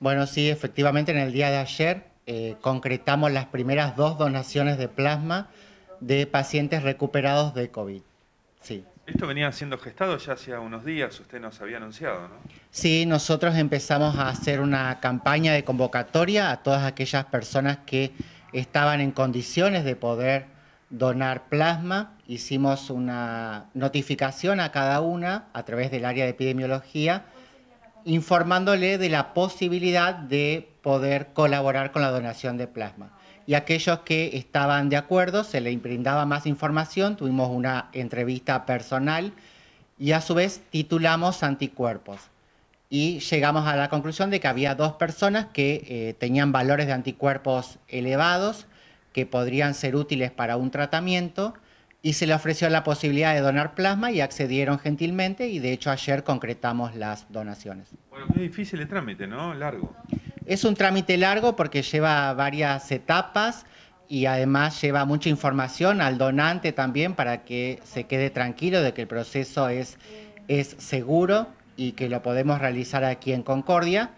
Bueno, sí, efectivamente en el día de ayer eh, concretamos las primeras dos donaciones de plasma de pacientes recuperados de COVID. Sí. Esto venía siendo gestado ya hacía unos días, usted nos había anunciado, ¿no? Sí, nosotros empezamos a hacer una campaña de convocatoria a todas aquellas personas que estaban en condiciones de poder donar plasma. Hicimos una notificación a cada una a través del área de epidemiología informándole de la posibilidad de poder colaborar con la donación de plasma. Y aquellos que estaban de acuerdo se le brindaba más información, tuvimos una entrevista personal y a su vez titulamos anticuerpos. Y llegamos a la conclusión de que había dos personas que eh, tenían valores de anticuerpos elevados, que podrían ser útiles para un tratamiento y se le ofreció la posibilidad de donar plasma y accedieron gentilmente y de hecho ayer concretamos las donaciones. Bueno, muy difícil el trámite, ¿no? Largo. Es un trámite largo porque lleva varias etapas y además lleva mucha información al donante también para que se quede tranquilo de que el proceso es, es seguro y que lo podemos realizar aquí en Concordia.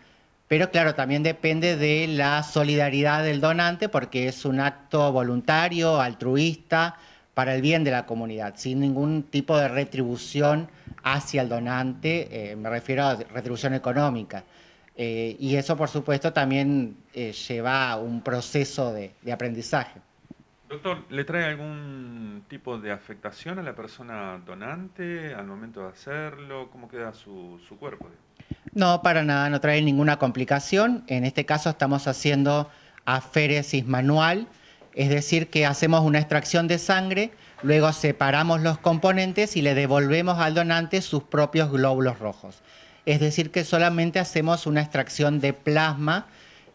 Pero claro, también depende de la solidaridad del donante porque es un acto voluntario, altruista, para el bien de la comunidad, sin ningún tipo de retribución hacia el donante, eh, me refiero a retribución económica. Eh, y eso, por supuesto, también eh, lleva a un proceso de, aprendizaje. Doctor, ¿le trae algún tipo de afectación a la persona donante al momento de hacerlo? ¿Cómo queda su, cuerpo? No, para nada, no trae ninguna complicación. En este caso estamos haciendo aféresis manual, es decir, que hacemos una extracción de sangre, luego separamos los componentes y le devolvemos al donante sus propios glóbulos rojos. Es decir, que solamente hacemos una extracción de plasma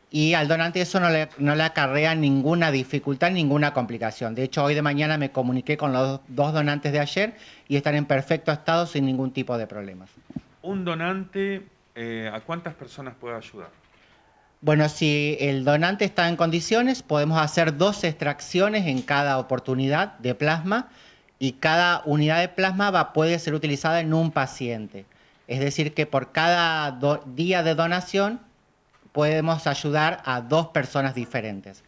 y al donante eso no le, acarrea ninguna dificultad, ninguna complicación. De hecho, hoy de mañana me comuniqué con los dos donantes de ayer y están en perfecto estado sin ningún tipo de problemas. Un donante, eh, ¿a cuántas personas puede ayudar? Bueno, si el donante está en condiciones, podemos hacer dos extracciones en cada oportunidad de plasma y cada unidad de plasma puede ser utilizada en un paciente. Es decir, que por cada día de donación podemos ayudar a dos personas diferentes.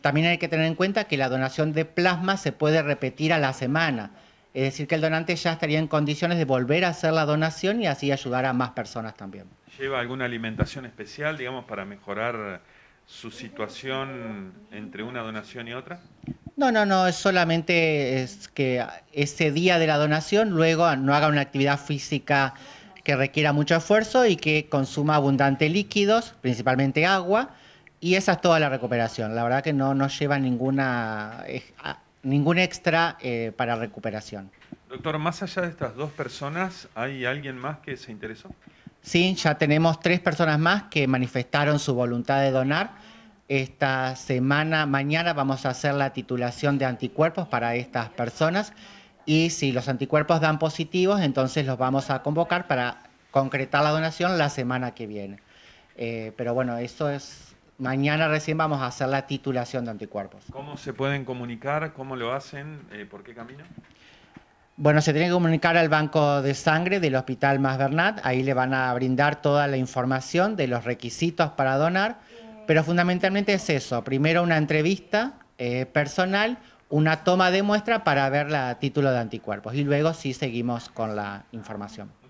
También hay que tener en cuenta que la donación de plasma se puede repetir a la semana. Es decir, que el donante ya estaría en condiciones de volver a hacer la donación y así ayudar a más personas también. ¿Lleva alguna alimentación especial, digamos, para mejorar su situación entre una donación y otra? No, no, no, es solamente es que ese día de la donación luego no haga una actividad física que requiera mucho esfuerzo y que consuma abundante líquidos, principalmente agua, y esa es toda la recuperación. La verdad que no, no lleva ninguna eh, ningún extra eh, para recuperación. Doctor, más allá de estas dos personas, ¿hay alguien más que se interesó? Sí, ya tenemos tres personas más que manifestaron su voluntad de donar. Esta semana, mañana, vamos a hacer la titulación de anticuerpos para estas personas y si los anticuerpos dan positivos, entonces los vamos a convocar para concretar la donación la semana que viene. Eh, pero bueno, eso es Mañana recién vamos a hacer la titulación de anticuerpos. ¿Cómo se pueden comunicar? ¿Cómo lo hacen? Eh, ¿Por qué camino? Bueno, se tiene que comunicar al banco de sangre del Hospital Más Bernat. Ahí le van a brindar toda la información de los requisitos para donar. Pero fundamentalmente es eso. Primero una entrevista eh, personal, una toma de muestra para ver la título de anticuerpos. Y luego sí seguimos con la información.